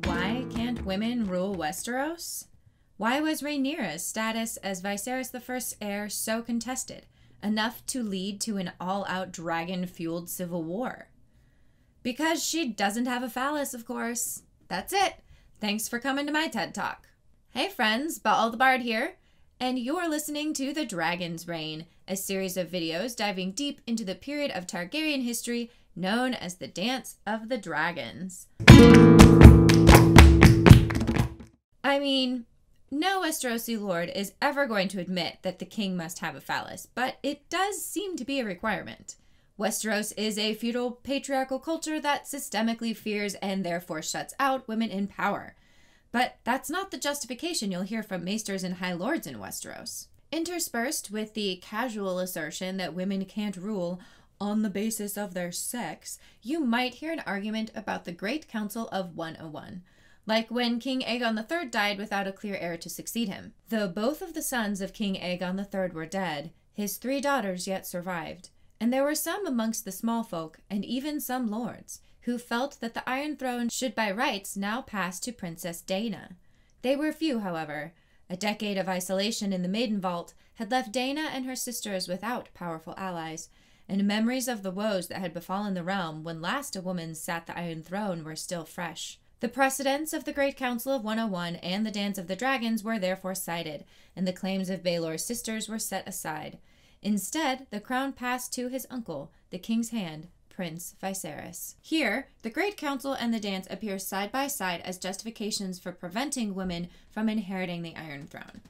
Why can't women rule Westeros? Why was Rhaenyra's status as Viserys I's heir so contested, enough to lead to an all-out dragon-fueled civil war? Because she doesn't have a phallus, of course. That's it. Thanks for coming to my TED Talk. Hey friends, Baal the Bard here and you're listening to The Dragon's Reign, a series of videos diving deep into the period of Targaryen history known as the Dance of the Dragons. I mean, no Westerosi lord is ever going to admit that the king must have a phallus, but it does seem to be a requirement. Westeros is a feudal patriarchal culture that systemically fears and therefore shuts out women in power. But that's not the justification you'll hear from maesters and high lords in Westeros. Interspersed with the casual assertion that women can't rule on the basis of their sex, you might hear an argument about the Great Council of 101, like when King Aegon III died without a clear heir to succeed him. Though both of the sons of King Aegon III were dead, his three daughters yet survived, and there were some amongst the small folk, and even some lords, who felt that the Iron Throne should by rights now pass to Princess Dana. They were few, however. A decade of isolation in the Maiden Vault had left Dana and her sisters without powerful allies, and memories of the woes that had befallen the realm when last a woman sat the Iron Throne were still fresh. The precedents of the Great Council of 101 and the Dance of the Dragons were therefore cited, and the claims of Baelor's sisters were set aside. Instead, the crown passed to his uncle, the king's hand, Prince Viserys. Here, the Great Council and the dance appear side by side as justifications for preventing women from inheriting the Iron Throne.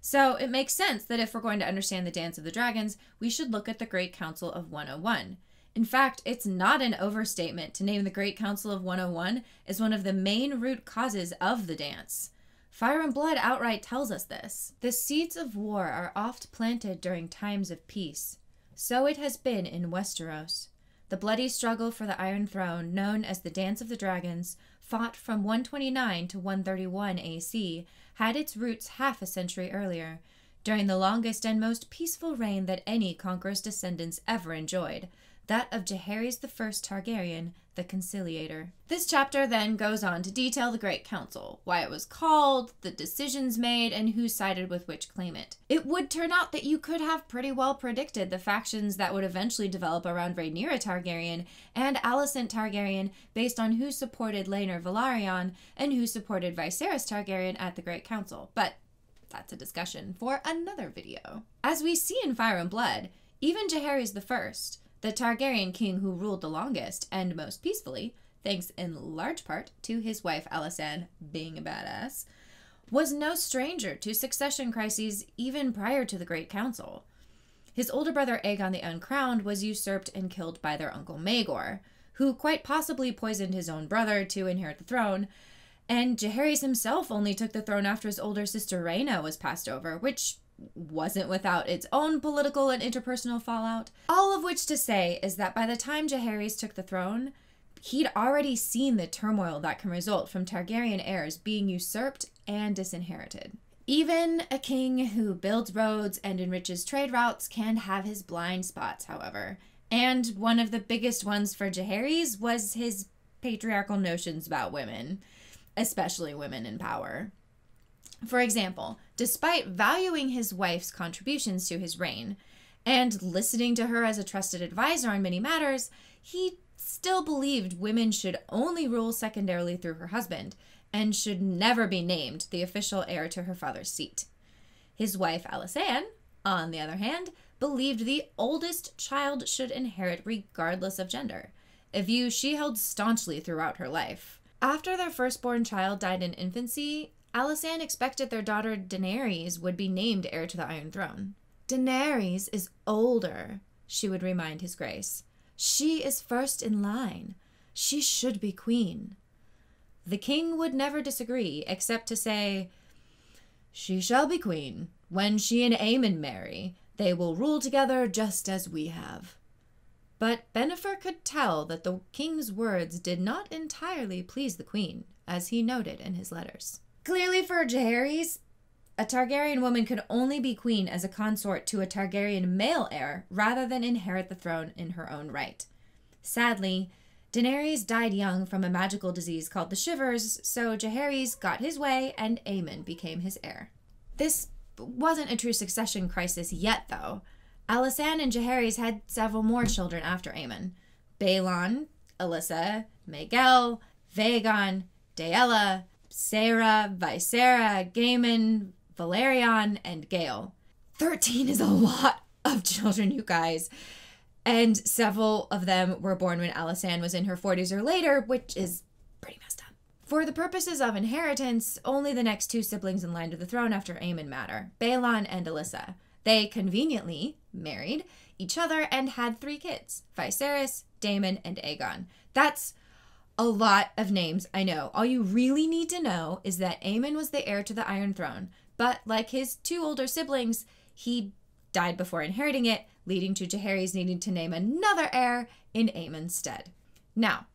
So it makes sense that if we're going to understand the Dance of the Dragons, we should look at the Great Council of 101. In fact, it's not an overstatement to name the Great Council of 101 as one of the main root causes of the dance. Fire and Blood outright tells us this. The seeds of war are oft planted during times of peace. So it has been in Westeros. The bloody struggle for the Iron Throne, known as the Dance of the Dragons, fought from 129 to 131 AC, had its roots half a century earlier, during the longest and most peaceful reign that any conqueror's descendants ever enjoyed, that of Jaehaerys I Targaryen, the conciliator. This chapter then goes on to detail the Great Council, why it was called, the decisions made, and who sided with which claimant. It would turn out that you could have pretty well predicted the factions that would eventually develop around Rhaenyra Targaryen and Alicent Targaryen based on who supported Laenor Velaryon and who supported Viserys Targaryen at the Great Council, but that's a discussion for another video. As we see in Fire and Blood, even Jaehaerys the First, the Targaryen king who ruled the longest and most peacefully, thanks in large part to his wife Alicent being a badass, was no stranger to succession crises even prior to the Great Council. His older brother Aegon the Uncrowned was usurped and killed by their uncle Maegor, who quite possibly poisoned his own brother to inherit the throne, and Jaehaerys himself only took the throne after his older sister Rhaena was passed over, which wasn't without its own political and interpersonal fallout. All of which to say is that by the time Jaehaerys took the throne, he'd already seen the turmoil that can result from Targaryen heirs being usurped and disinherited. Even a king who builds roads and enriches trade routes can have his blind spots, however. And one of the biggest ones for Jaehaerys was his patriarchal notions about women, especially women in power. For example, despite valuing his wife's contributions to his reign and listening to her as a trusted advisor on many matters, he still believed women should only rule secondarily through her husband and should never be named the official heir to her father's seat. His wife, Alice Anne, on the other hand, believed the oldest child should inherit regardless of gender, a view she held staunchly throughout her life. After their firstborn child died in infancy, Alisand expected their daughter Daenerys would be named heir to the Iron Throne. Daenerys is older, she would remind his grace. She is first in line. She should be queen. The king would never disagree, except to say, She shall be queen. When she and Aemon marry, they will rule together just as we have. But Benefer could tell that the king's words did not entirely please the queen, as he noted in his letters. Clearly, for Jaehaerys, a Targaryen woman could only be queen as a consort to a Targaryen male heir rather than inherit the throne in her own right. Sadly, Daenerys died young from a magical disease called the Shivers, so Jaehaerys got his way and Aemon became his heir. This wasn't a true succession crisis yet, though. Alisanne and Jaehaerys had several more children after Aemon. Balon, Alyssa, Miguel, Vagon, Daella, Sarah, Visera, Gaiman, Valerian, and Gale. 13 is a lot of children, you guys. And several of them were born when Alisan was in her 40s or later, which is pretty messed up. For the purposes of inheritance, only the next two siblings in line to the throne after Aemon matter Balon and Elissa. They conveniently married each other and had three kids Viserys, Damon, and Aegon. That's a lot of names, I know. All you really need to know is that Aemon was the heir to the Iron Throne, but like his two older siblings, he died before inheriting it, leading to Jaehaerys needing to name another heir in Aemon's stead. Now,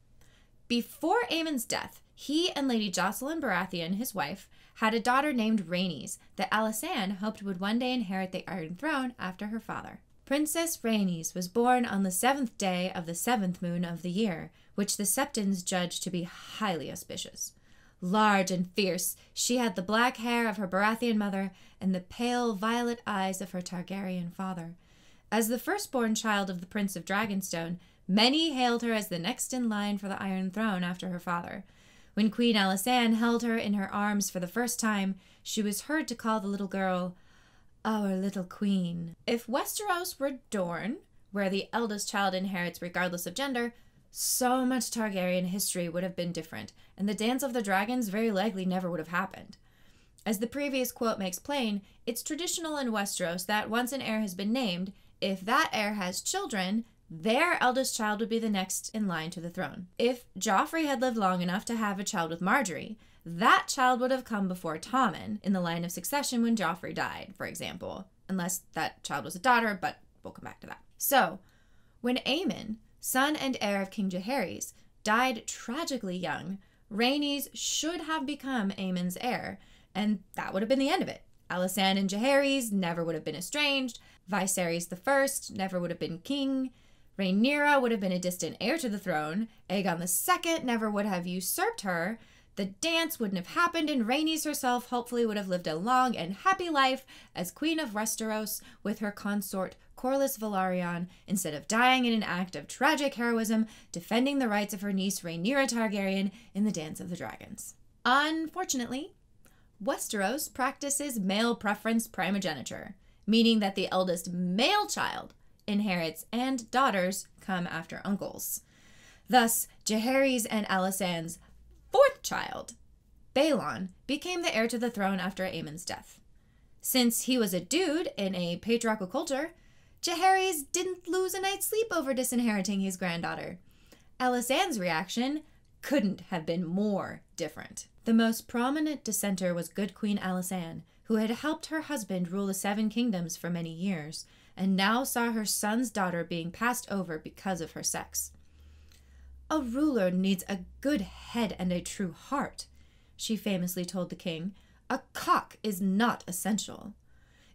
before Aemon's death, he and Lady Jocelyn Baratheon, his wife, had a daughter named Rhaenys that Alisanne hoped would one day inherit the Iron Throne after her father. Princess Rhaenys was born on the seventh day of the seventh moon of the year, which the Septons judged to be highly auspicious. Large and fierce, she had the black hair of her Baratheon mother and the pale violet eyes of her Targaryen father. As the firstborn child of the Prince of Dragonstone, many hailed her as the next in line for the Iron Throne after her father. When Queen Alysanne held her in her arms for the first time, she was heard to call the little girl, Our little queen. If Westeros were Dorne, where the eldest child inherits regardless of gender, so much Targaryen history would have been different, and the Dance of the Dragons very likely never would have happened. As the previous quote makes plain, it's traditional in Westeros that once an heir has been named, if that heir has children, their eldest child would be the next in line to the throne. If Joffrey had lived long enough to have a child with Marjorie, that child would have come before Tommen in the line of succession when Joffrey died, for example, unless that child was a daughter, but we'll come back to that. So, when Aemon, son and heir of King Jaehaerys, died tragically young, Rhaenys should have become Aemon's heir, and that would have been the end of it. Alysanne and Jaehaerys never would have been estranged, Viserys I never would have been king, Rhaenyra would have been a distant heir to the throne, Aegon II never would have usurped her, the dance wouldn't have happened, and Rhaenys herself hopefully would have lived a long and happy life as Queen of Westeros with her consort Corlys Velaryon instead of dying in an act of tragic heroism defending the rights of her niece Rhaenyra Targaryen in the Dance of the Dragons. Unfortunately, Westeros practices male preference primogeniture, meaning that the eldest male child inherits and daughters come after uncles. Thus, Jaehaerys and Alisande's fourth child, Balon, became the heir to the throne after Amon's death. Since he was a dude in a patriarchal culture, Jaheris didn't lose a night's sleep over disinheriting his granddaughter. Elisande's reaction couldn't have been more different. The most prominent dissenter was good Queen Alisande, who had helped her husband rule the Seven Kingdoms for many years, and now saw her son's daughter being passed over because of her sex. A ruler needs a good head and a true heart, she famously told the king. A cock is not essential.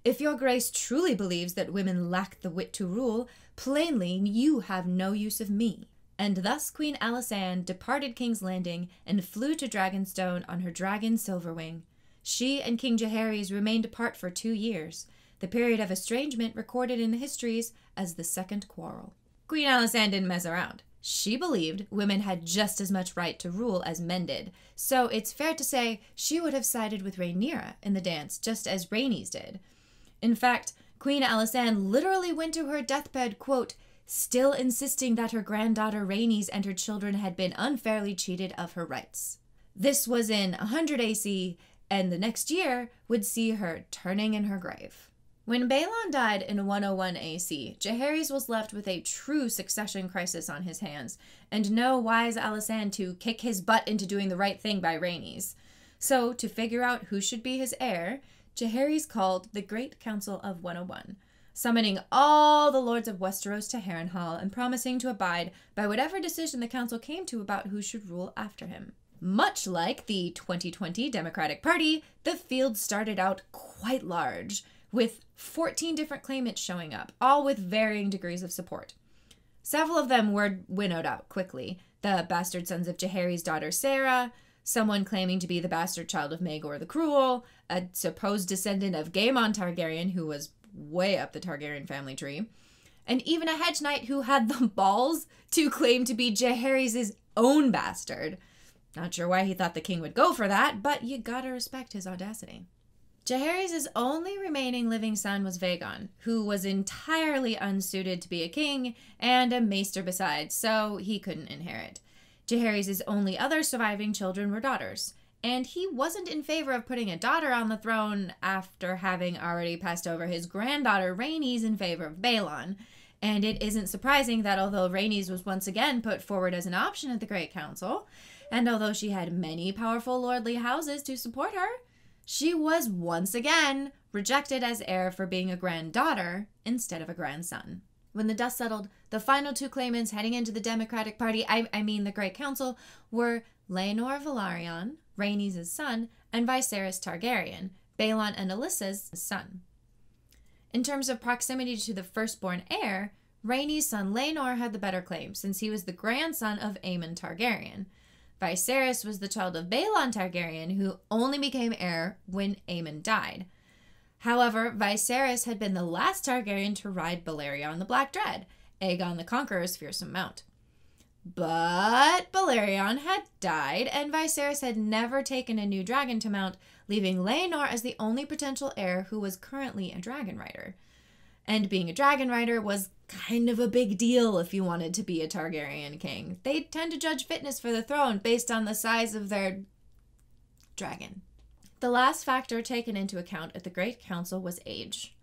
If your grace truly believes that women lack the wit to rule, plainly you have no use of me. And thus Queen Alisande departed King's Landing and flew to Dragonstone on her dragon Silverwing. She and King Jaehaerys remained apart for two years, the period of estrangement recorded in the histories as the Second Quarrel. Queen Alisande didn't mess around. She believed women had just as much right to rule as men did, so it's fair to say she would have sided with Rhaenyra in the dance just as Rhaenys did. In fact, Queen Alisanne literally went to her deathbed, quote, still insisting that her granddaughter Rhaenys and her children had been unfairly cheated of her rights. This was in 100 AC, and the next year would see her turning in her grave. When Balon died in 101 AC, Jaehaerys was left with a true succession crisis on his hands, and no wise Alisan to kick his butt into doing the right thing by Rhaenys. So, to figure out who should be his heir, Jaehaerys called the Great Council of 101, summoning all the lords of Westeros to Harrenhal and promising to abide by whatever decision the council came to about who should rule after him. Much like the 2020 Democratic Party, the field started out quite large – with 14 different claimants showing up, all with varying degrees of support. Several of them were winnowed out quickly the bastard sons of Jahari's daughter Sarah, someone claiming to be the bastard child of Magor the Cruel, a supposed descendant of Gaemon Targaryen, who was way up the Targaryen family tree, and even a hedge knight who had the balls to claim to be Jaehaerys' own bastard. Not sure why he thought the king would go for that, but you gotta respect his audacity. Jaehaerys' only remaining living son was Vagon, who was entirely unsuited to be a king and a maester besides, so he couldn't inherit. Jaehaerys' only other surviving children were daughters, and he wasn't in favor of putting a daughter on the throne after having already passed over his granddaughter Rhaenys in favor of Balon. And it isn't surprising that although Rhaenys was once again put forward as an option at the Great Council, and although she had many powerful lordly houses to support her, she was once again rejected as heir for being a granddaughter instead of a grandson. When the dust settled, the final two claimants heading into the Democratic Party, I, I mean the Great Council, were Leonor Valerian, Rhaenys' son, and Viserys Targaryen, Balon and Alyssa's son. In terms of proximity to the firstborn heir, Rhaenys' son Leonor had the better claim, since he was the grandson of Aemon Targaryen, Viserys was the child of Balon Targaryen, who only became heir when Aemon died. However, Viserys had been the last Targaryen to ride Balerion the Black Dread, Aegon the Conqueror's fearsome mount. But Balerion had died, and Viserys had never taken a new dragon to mount, leaving Laenor as the only potential heir who was currently a dragon rider. And being a dragon rider was kind of a big deal if you wanted to be a Targaryen king. They tend to judge fitness for the throne based on the size of their dragon. The last factor taken into account at the Great Council was age.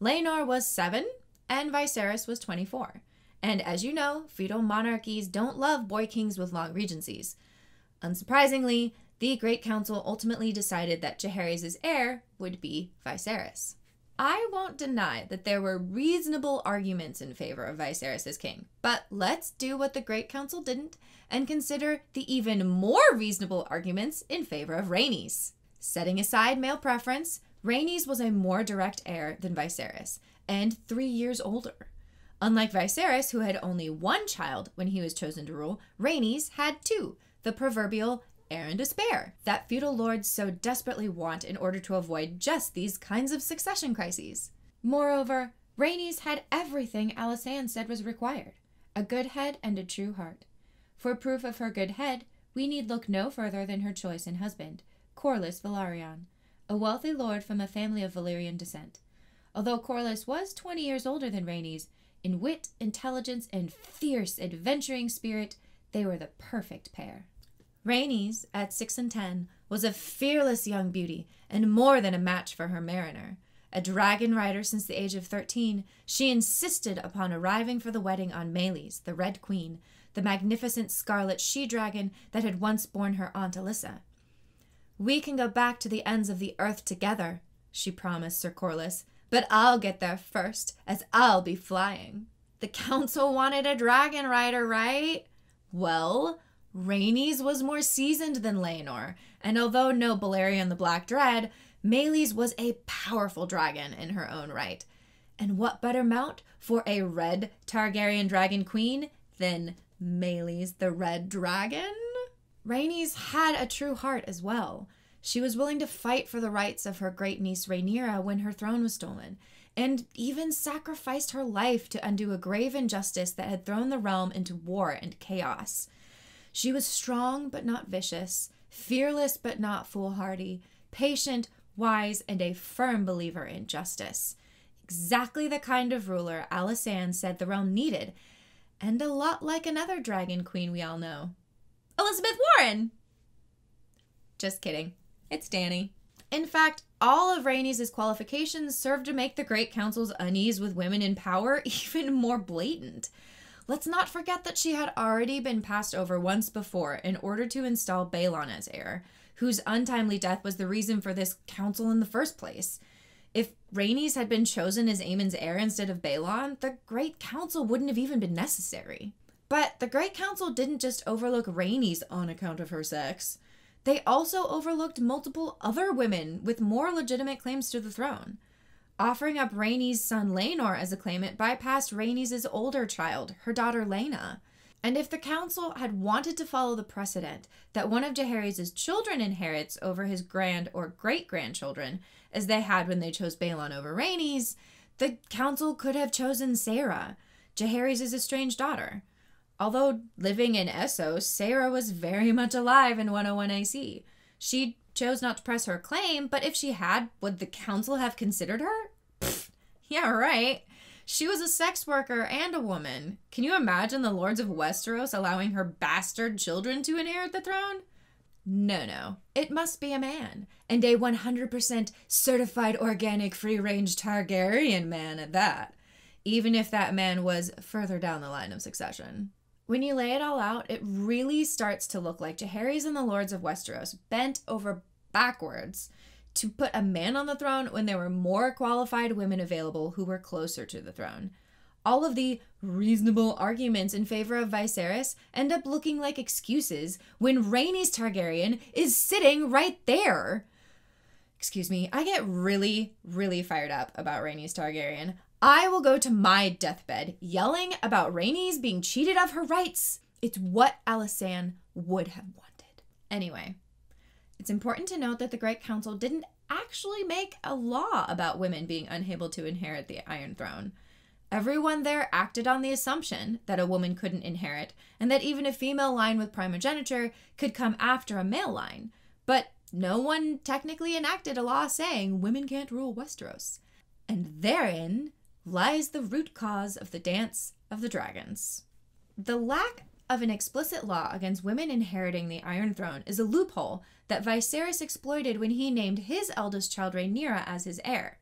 Lenor was 7 and Viserys was 24. And as you know, feudal monarchies don't love boy kings with long regencies. Unsurprisingly, the Great Council ultimately decided that Jaehaerys' heir would be Viserys. I won't deny that there were reasonable arguments in favor of Viserys as king, but let's do what the Great Council didn't and consider the even more reasonable arguments in favor of Rhaenys. Setting aside male preference, Rhaenys was a more direct heir than Viserys, and three years older. Unlike Viserys, who had only one child when he was chosen to rule, Rhaenys had two, the proverbial Aaron despair that feudal lords so desperately want in order to avoid just these kinds of succession crises. Moreover, Rainey's had everything Alisanne said was required a good head and a true heart. For proof of her good head, we need look no further than her choice in husband, Corlys Valerion, a wealthy lord from a family of Valyrian descent. Although Corlys was 20 years older than Rainey's, in wit, intelligence, and fierce adventuring spirit, they were the perfect pair. Rainey's, at six and ten, was a fearless young beauty and more than a match for her mariner. A dragon rider since the age of 13, she insisted upon arriving for the wedding on Malie's, the Red Queen, the magnificent scarlet she dragon that had once borne her Aunt Elissa. We can go back to the ends of the earth together, she promised Sir Corliss, but I'll get there first, as I'll be flying. The council wanted a dragon rider, right? Well, Rhaenys was more seasoned than Leonor, and although no Balerion the Black Dread, Meles was a powerful dragon in her own right. And what better mount for a red Targaryen dragon queen than Meles the Red Dragon? Rhaenys had a true heart as well. She was willing to fight for the rights of her great niece Rhaenyra when her throne was stolen, and even sacrificed her life to undo a grave injustice that had thrown the realm into war and chaos. She was strong but not vicious, fearless but not foolhardy, patient, wise, and a firm believer in justice. Exactly the kind of ruler Alisande said the realm needed, and a lot like another dragon queen we all know Elizabeth Warren! Just kidding. It's Danny. In fact, all of Rainey's qualifications served to make the Great Council's unease with women in power even more blatant. Let's not forget that she had already been passed over once before in order to install Balon as heir, whose untimely death was the reason for this council in the first place. If Rhaenys had been chosen as Aemon's heir instead of Balon, the Great Council wouldn't have even been necessary. But the Great Council didn't just overlook Rhaenys on account of her sex. They also overlooked multiple other women with more legitimate claims to the throne. Offering up Rainey's son Lanor as a claimant bypassed Rainey's older child, her daughter Lena. And if the council had wanted to follow the precedent that one of Jahari's children inherits over his grand or great grandchildren, as they had when they chose Balon over Rainey's, the council could have chosen Sarah, Jahari's estranged daughter. Although living in Essos, Sarah was very much alive in 101 AC. She'd chose not to press her claim, but if she had, would the council have considered her? Pfft, yeah, right. She was a sex worker and a woman. Can you imagine the lords of Westeros allowing her bastard children to inherit the throne? No, no. It must be a man, and a 100% certified organic free range Targaryen man at that, even if that man was further down the line of succession. When you lay it all out, it really starts to look like Jaehaerys and the lords of Westeros bent over backwards to put a man on the throne when there were more qualified women available who were closer to the throne. All of the reasonable arguments in favor of Viserys end up looking like excuses when Rhaenys Targaryen is sitting right there. Excuse me, I get really, really fired up about Rhaenys Targaryen. I will go to my deathbed yelling about Rainey's being cheated of her rights. It's what Alisan would have wanted. Anyway, it's important to note that the Great Council didn't actually make a law about women being unable to inherit the Iron Throne. Everyone there acted on the assumption that a woman couldn't inherit, and that even a female line with primogeniture could come after a male line. But no one technically enacted a law saying women can't rule Westeros. And therein lies the root cause of the Dance of the Dragons. The lack of an explicit law against women inheriting the Iron Throne is a loophole that Viserys exploited when he named his eldest child Rhaenyra as his heir.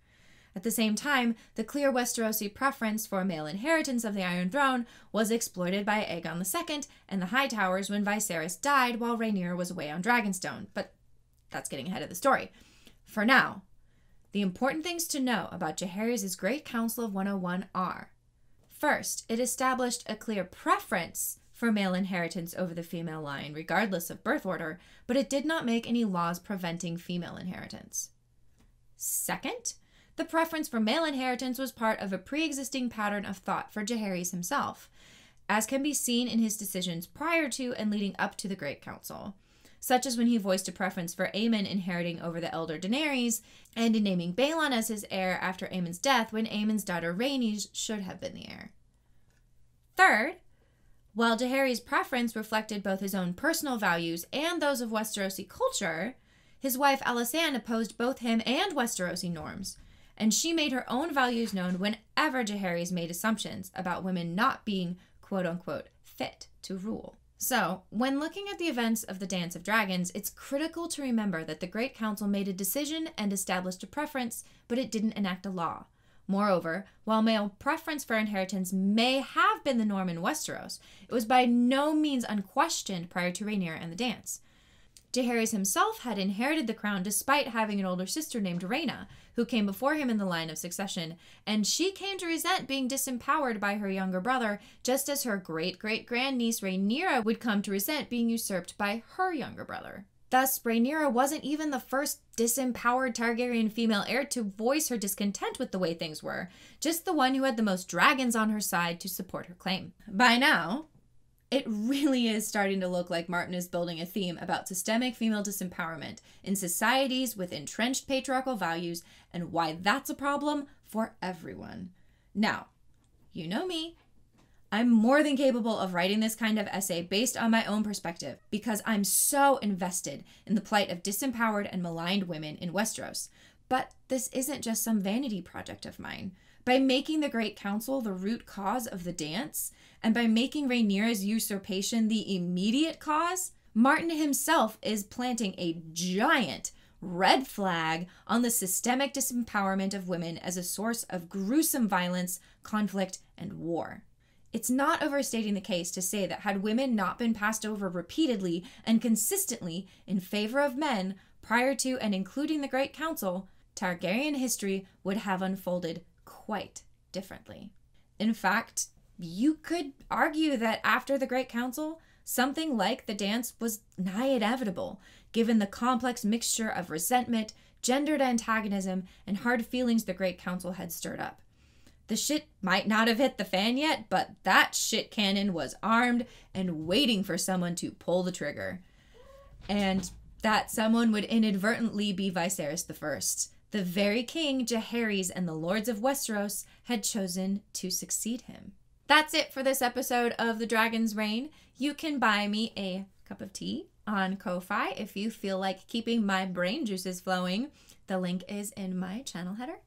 At the same time, the clear Westerosi preference for male inheritance of the Iron Throne was exploited by Aegon II and the High Towers when Viserys died while Rhaenyra was away on Dragonstone, but that's getting ahead of the story. For now, the important things to know about Jahari's Great Council of 101 are First, it established a clear preference for male inheritance over the female line, regardless of birth order, but it did not make any laws preventing female inheritance. Second, the preference for male inheritance was part of a pre existing pattern of thought for Jaharis himself, as can be seen in his decisions prior to and leading up to the Great Council such as when he voiced a preference for Aemon inheriting over the elder Daenerys, and in naming Balon as his heir after Aemon's death when Aemon's daughter Rhaenys should have been the heir. Third, while Daenerys' preference reflected both his own personal values and those of Westerosi culture, his wife Alisanne opposed both him and Westerosi norms, and she made her own values known whenever Daenerys made assumptions about women not being quote unquote fit to rule. So, when looking at the events of the Dance of Dragons, it's critical to remember that the Great Council made a decision and established a preference, but it didn't enact a law. Moreover, while male preference for inheritance may have been the norm in Westeros, it was by no means unquestioned prior to Rhaenyra and the Dance. Daenerys himself had inherited the crown despite having an older sister named Rhaena, who came before him in the line of succession, and she came to resent being disempowered by her younger brother, just as her great great grandniece Rhaenyra would come to resent being usurped by her younger brother. Thus, Rhaenyra wasn't even the first disempowered Targaryen female heir to voice her discontent with the way things were, just the one who had the most dragons on her side to support her claim. By now, it really is starting to look like Martin is building a theme about systemic female disempowerment in societies with entrenched patriarchal values and why that's a problem for everyone. Now, you know me. I'm more than capable of writing this kind of essay based on my own perspective because I'm so invested in the plight of disempowered and maligned women in Westeros. But this isn't just some vanity project of mine. By making the Great Council the root cause of the dance, and by making Rainier's usurpation the immediate cause, Martin himself is planting a giant red flag on the systemic disempowerment of women as a source of gruesome violence, conflict, and war. It's not overstating the case to say that had women not been passed over repeatedly and consistently in favor of men prior to and including the Great Council, Targaryen history would have unfolded quite differently. In fact, you could argue that after the Great Council, something like the dance was nigh inevitable, given the complex mixture of resentment, gendered antagonism, and hard feelings the Great Council had stirred up. The shit might not have hit the fan yet, but that shit cannon was armed and waiting for someone to pull the trigger. And that someone would inadvertently be Viserys the First the very king Jaehaerys and the lords of Westeros had chosen to succeed him. That's it for this episode of The Dragon's Reign. You can buy me a cup of tea on Ko-Fi if you feel like keeping my brain juices flowing. The link is in my channel header.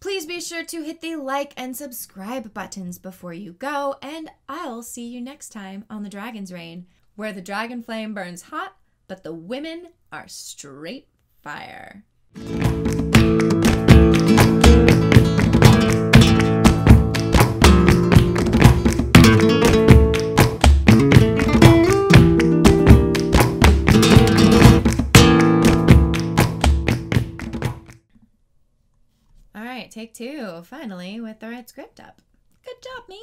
Please be sure to hit the like and subscribe buttons before you go, and I'll see you next time on The Dragon's Reign, where the dragon flame burns hot, but the women are straight fire. take two, finally, with the right script up. Good job, me!